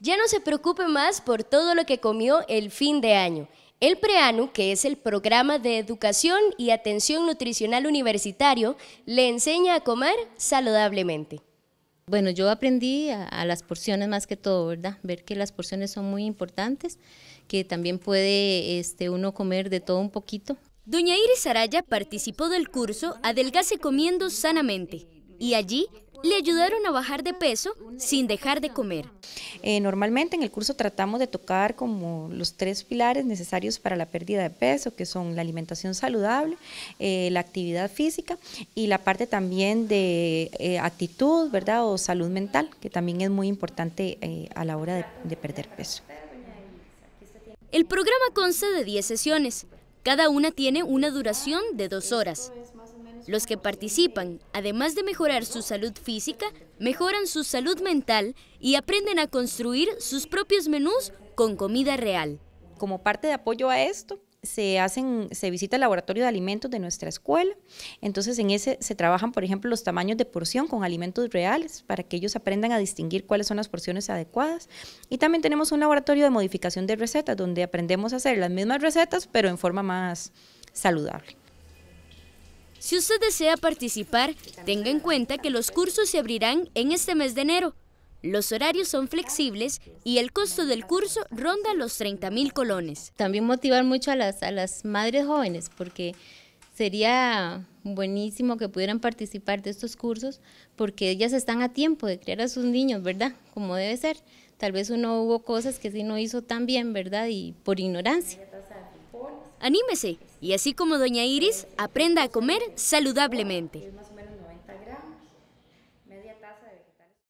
Ya no se preocupe más por todo lo que comió el fin de año. El PREANU, que es el programa de educación y atención nutricional universitario, le enseña a comer saludablemente. Bueno, yo aprendí a, las porciones más que todo, ¿verdad? Ver que las porciones son muy importantes, que también puede este, uno comer de todo un poquito. Doña Iris Araya participó del curso Adelgase comiendo sanamente y allí le ayudaron a bajar de peso sin dejar de comer. Eh, normalmente en el curso tratamos de tocar como los tres pilares necesarios para la pérdida de peso, que son la alimentación saludable, eh, la actividad física y la parte también de eh, actitud, ¿verdad? O salud mental, que también es muy importante a la hora de, de perder peso. El programa consta de 10 sesiones. Cada una tiene una duración de dos horas. Los que participan, además de mejorar su salud física, mejoran su salud mental y aprenden a construir sus propios menús con comida real. Como parte de apoyo a esto, se hacen, se visita el laboratorio de alimentos de nuestra escuela. Entonces, en ese se trabajan, por ejemplo, los tamaños de porción con alimentos reales para que ellos aprendan a distinguir cuáles son las porciones adecuadas. Y también tenemos un laboratorio de modificación de recetas donde aprendemos a hacer las mismas recetas, pero en forma más saludable. Si usted desea participar, tenga en cuenta que los cursos se abrirán en este mes de enero. Los horarios son flexibles y el costo del curso ronda los 30 mil colones. También motivar mucho a las, a las madres jóvenes porque sería buenísimo que pudieran participar de estos cursos porque ellas están a tiempo de criar a sus niños, ¿verdad? Como debe ser. Tal vez uno hubo cosas que sí no hizo tan bien, ¿verdad? Y por ignorancia. Anímese y así como Doña Iris, aprenda a comer saludablemente.